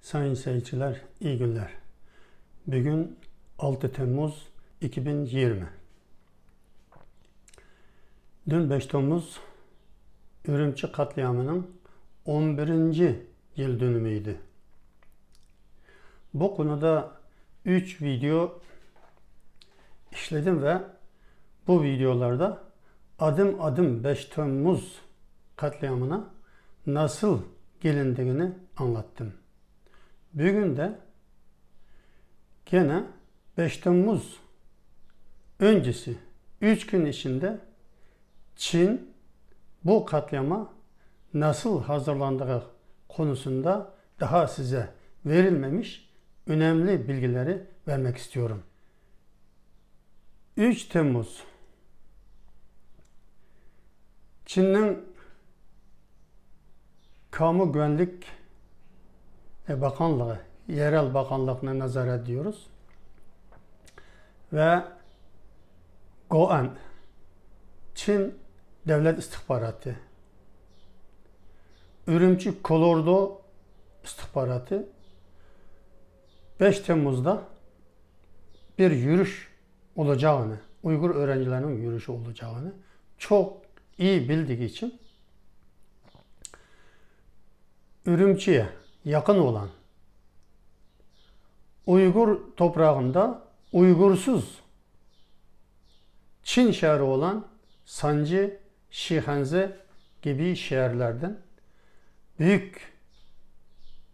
Sayın seyirciler, iyi günler. Bugün 6 Temmuz 2020. Dün 5 Temmuz Ürümçi katliamının 11. yıl dönümüydü. Bu konuda 3 video işledim ve bu videolarda adım adım 5 Temmuz katliamına nasıl gelindiğini anlattım. Bugün de gene 5 Temmuz öncesi 3 gün içinde Çin bu katliama nasıl hazırlandığı konusunda daha size verilmemiş önemli bilgileri vermek istiyorum. 3 Temmuz Çin'in kamu güvenlik e, bakanlığı, Yerel Bakanlığı'na nazar ediyoruz. Ve Goan, Çin Devlet İstihbaratı, Ürümçü Kolordo İstihbaratı 5 Temmuz'da bir yürüyüş olacağını, Uygur öğrencilerinin yürüyüşü olacağını çok iyi bildiği için Ürümçi'ye yakın olan Uygur toprağında Uygursuz Çin şehri olan Sancı, Şihanze gibi şehirlerden büyük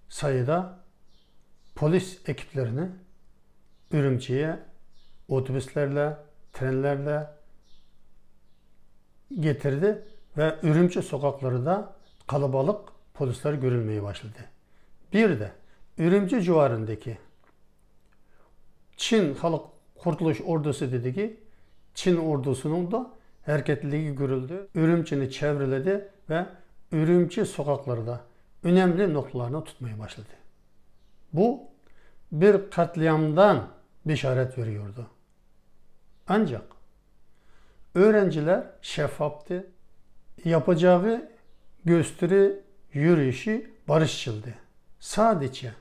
sayıda polis ekiplerini Ürümçi'ye otobüslerle, trenlerle getirdi ve Ürümçi sokakları da kalabalık polisler görülmeye başladı. Bir de ürümcü civarındaki Çin Halk Kurtuluş Ordusu dedi ki Çin ordusunun da hareketliği görüldü. Ürümçini çevreledi ve Ürümçi sokaklarda önemli noktalarını tutmaya başladı. Bu bir katliamdan bir işaret veriyordu. Ancak öğrenciler şeffaftı. Yapacağı gösteri yürüyüşü barışçıldı sadece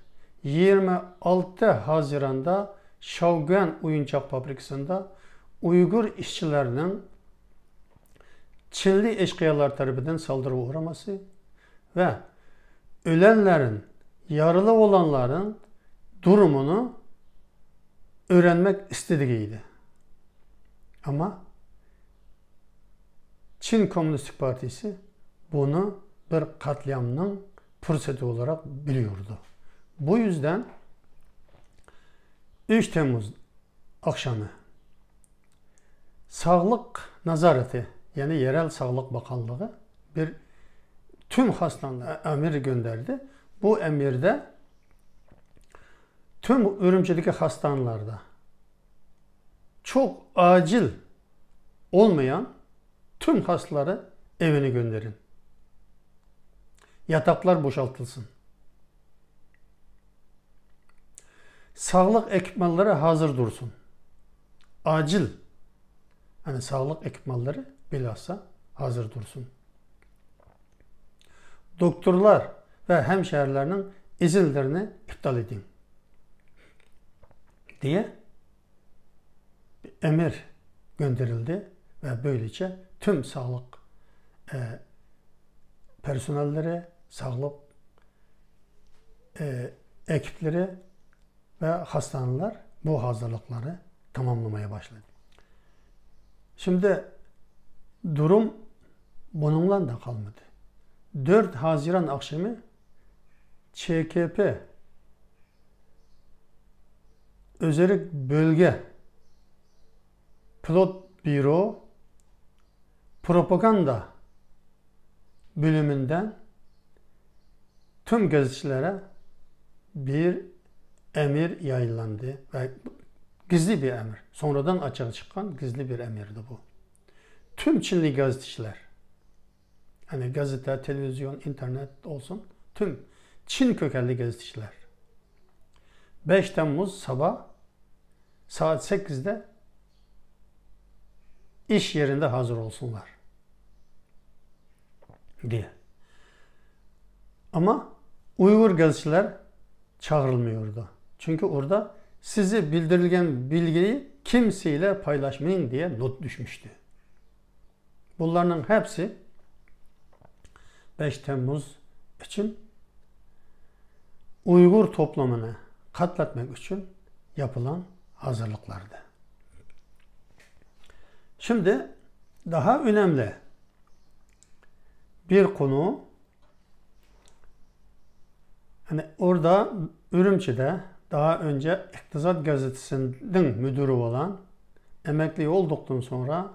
26 Haziran'da Şavgan Oyuncak Fabrikası'nda Uygur işçilerinin Çinli eşkıyalar tarafından saldırı uğraması ve ölenlerin, yaralı olanların durumunu öğrenmek istediğiydi. Ama Çin Komünist Partisi bunu bir katliamın fırsatı olarak biliyordu. Bu yüzden 3 Temmuz akşamı Sağlık Nazareti yani Yerel Sağlık Bakanlığı bir tüm hastanelere emir gönderdi. Bu emirde tüm Ürümçi'deki hastanelerde çok acil olmayan tüm hastaları evine gönderin yataklar boşaltılsın. Sağlık ekipmanları hazır dursun. Acil. Hani sağlık ekipmanları bilhassa hazır dursun. Doktorlar ve hemşehrilerinin izinlerini iptal edin. Diye emir gönderildi ve böylece tüm sağlık e, personelleri sağlık e, ekipleri ve hastaneler bu hazırlıkları tamamlamaya başladı. Şimdi durum bununla da kalmadı. 4 Haziran akşamı ÇKP Özerk Bölge Pilot Büro Propaganda bölümünden tüm gazetecilere bir emir yayınlandı ve gizli bir emir. Sonradan açığa çıkan gizli bir emirdi bu. Tüm Çinli gazeteciler, yani gazete, televizyon, internet olsun, tüm Çin kökenli gazeteciler 5 Temmuz sabah saat 8'de iş yerinde hazır olsunlar diye. Ama Uygur geziciler çağrılmıyordu. Çünkü orada sizi bildirilen bilgiyi kimseyle paylaşmayın diye not düşmüştü. Bunların hepsi 5 Temmuz için Uygur toplumunu katletmek için yapılan hazırlıklardı. Şimdi daha önemli bir konu Hani orada Ürümçi'de daha önce İktisat Gazetesi'nin müdürü olan emekli olduktan sonra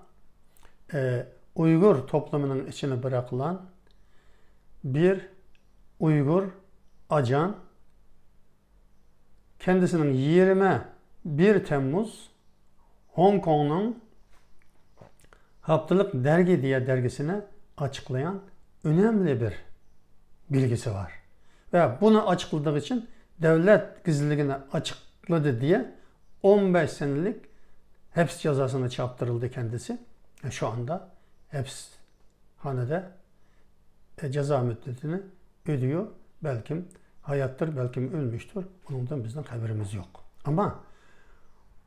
e, Uygur toplumunun içine bırakılan bir Uygur ajan kendisinin 21 Temmuz Hong Kong'un Haftalık Dergi diye dergisine açıklayan önemli bir bilgisi var ve bunu açıkladığı için devlet gizliliğini açıkladı diye 15 senelik heps cezasına çarptırıldı kendisi. şu anda heps hanede e, ceza müddetini ödüyor. Belki hayattır, belki ölmüştür. bunun da bizden haberimiz yok. Ama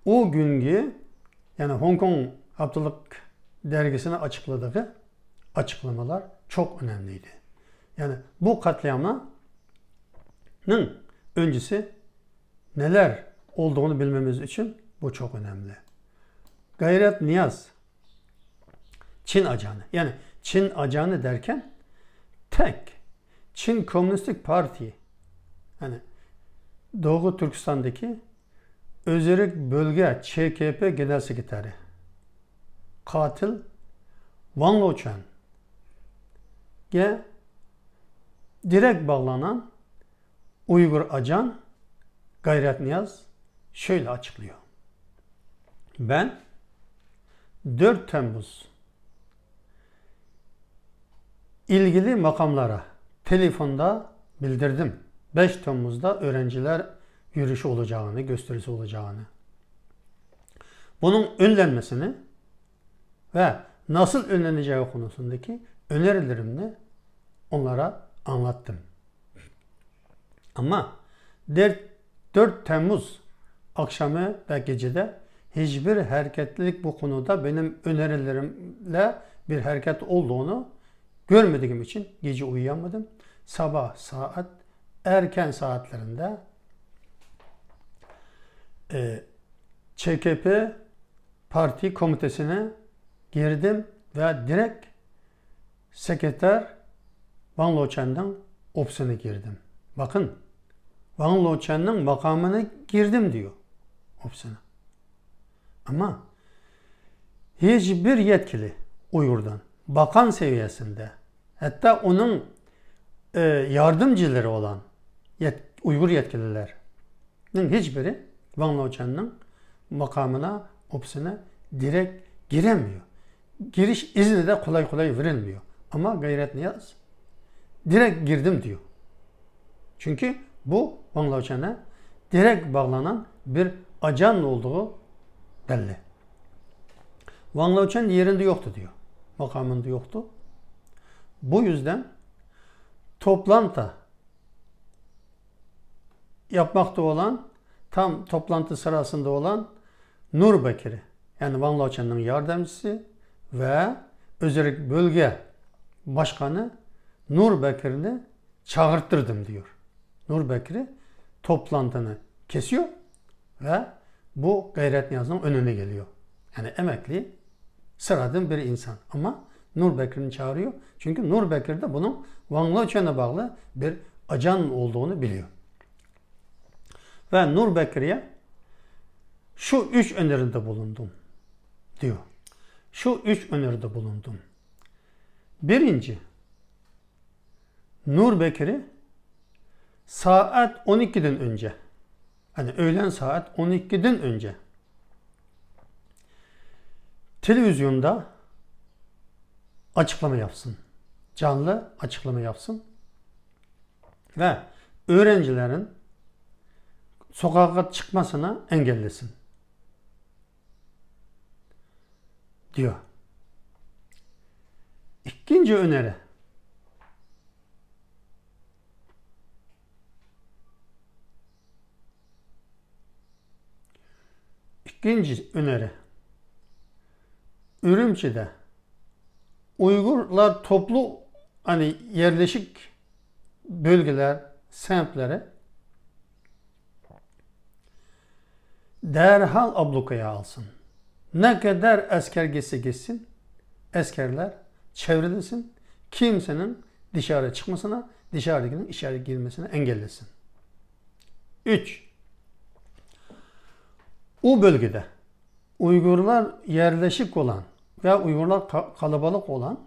o günkü yani Hong Kong Abdullah dergisine açıkladığı açıklamalar çok önemliydi. Yani bu katliama nın öncesi neler olduğunu bilmemiz için bu çok önemli. Gayret niyaz. Çin acanı Yani Çin acanı derken tek Çin Komünistik Parti yani Doğu Türkistan'daki Özerk Bölge ÇKP Genel Sekreteri katil Wang Lochen'e direkt bağlanan Uygur Acan Gayret Niyaz şöyle açıklıyor. Ben 4 Temmuz ilgili makamlara telefonda bildirdim. 5 Temmuz'da öğrenciler yürüyüşü olacağını, gösterisi olacağını. Bunun önlenmesini ve nasıl önleneceği konusundaki önerilerimi onlara anlattım. Ama 4 Temmuz akşamı ve gecede hiçbir hareketlilik bu konuda benim önerilerimle bir hareket olduğunu görmediğim için gece uyuyamadım. Sabah saat erken saatlerinde e, ÇKP Parti Komitesi'ne girdim ve direkt sekreter Van Loçen'den ofisine girdim. Bakın Van Loçan'ın makamına girdim diyor Opsana. Ama hiçbir yetkili o bakan seviyesinde, hatta onun e, yardımcıları olan yet, Uygur yetkililerin hiçbiri Van Loçan'ın makamına, opsine direkt giremiyor. Giriş izni de kolay kolay verilmiyor. Ama Gayret Niyaz direkt girdim diyor. Çünkü bu Bangladeş'e direkt bağlanan bir ajan olduğu belli. Bangladeş'in yerinde yoktu diyor. Makamında yoktu. Bu yüzden toplantı yapmakta olan, tam toplantı sırasında olan Nur Bekir'i, yani Van Lauçan'ın yardımcısı ve özellikle bölge başkanı Nur Bekir'i çağırttırdım diyor. Nur Bekri toplantını kesiyor ve bu Gayret Niyaz'ın önüne geliyor. Yani emekli sıradan bir insan ama Nur Nurbekir'ini çağırıyor. Çünkü Nur Nurbekir de bunun Van Loçen'e bağlı bir acan olduğunu biliyor. Ve Nur Nurbekir'e şu üç öneride bulundum diyor. Şu üç öneride bulundum. Birinci, Nur Nurbekir'i saat 12'den önce. Hani öğlen saat 12'den önce. Televizyonda açıklama yapsın. Canlı açıklama yapsın. Ve öğrencilerin sokağa çıkmasına engellesin. Diyor. İkinci öneri. İkinci öneri. Ürümçi'de Uygurlar toplu hani yerleşik bölgeler, semtlere derhal ablukaya alsın. Ne kadar asker geçse geçsin, askerler çevrilsin, kimsenin dışarı çıkmasına, dışarıdakinin içeri girmesine engellesin. 3. O bölgede Uygurlar yerleşik olan ve Uygurlar kalabalık olan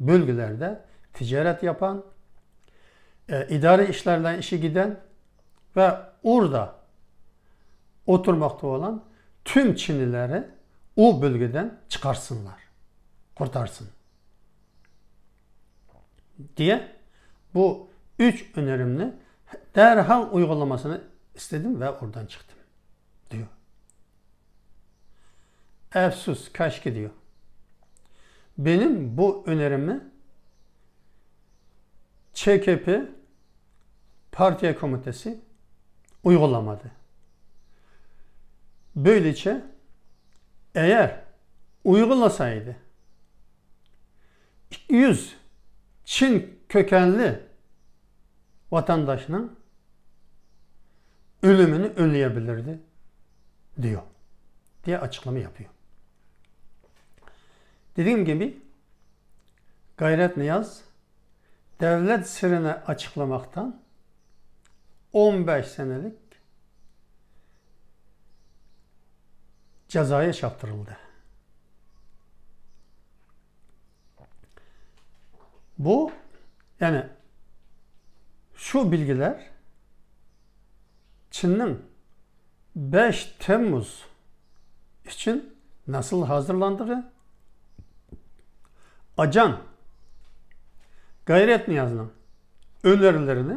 bölgelerde ticaret yapan, e, idari işlerden işi giden ve orada oturmakta olan tüm Çinlileri o bölgeden çıkarsınlar, kurtarsın diye bu üç önerimle derhal uygulamasını istedim ve oradan çıktım. Efsus kaç gidiyor. Benim bu önerimi ÇKP Partiye Komitesi uygulamadı. Böylece eğer uygulasaydı 200 Çin kökenli vatandaşının ölümünü önleyebilirdi diyor diye açıklama yapıyor. Dediğim gibi Gayret Niyaz devlet sırrını açıklamaktan 15 senelik cezaya çarptırıldı. Bu yani şu bilgiler Çin'in 5 Temmuz için nasıl hazırlandığı acan gayret niyazına önerilerini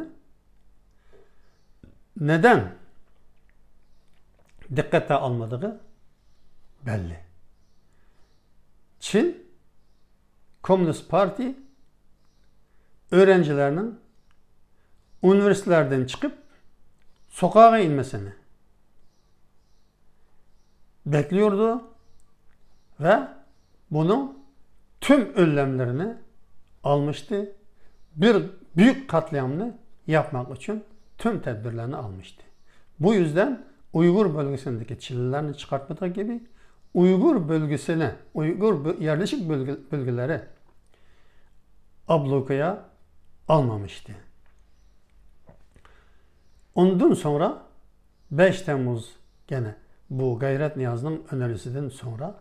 neden dikkate almadığı belli. Çin Komünist Parti öğrencilerinin üniversitelerden çıkıp sokağa inmesini bekliyordu ve bunun tüm önlemlerini almıştı. Bir büyük katliamını yapmak için tüm tedbirlerini almıştı. Bu yüzden Uygur bölgesindeki Çinlilerini çıkartmadığı gibi Uygur bölgesine, Uygur yerleşik bölgelere ablukaya almamıştı. Ondan sonra 5 Temmuz gene bu Gayret Niyazı'nın önerisinden sonra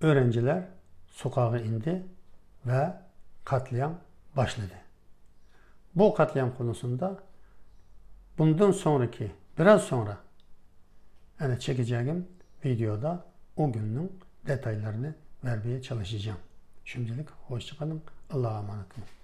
öğrenciler sokağa indi ve katliam başladı. Bu katliam konusunda bundan sonraki biraz sonra yani çekeceğim videoda o günün detaylarını vermeye çalışacağım. Şimdilik hoşçakalın. Allah'a emanet olun.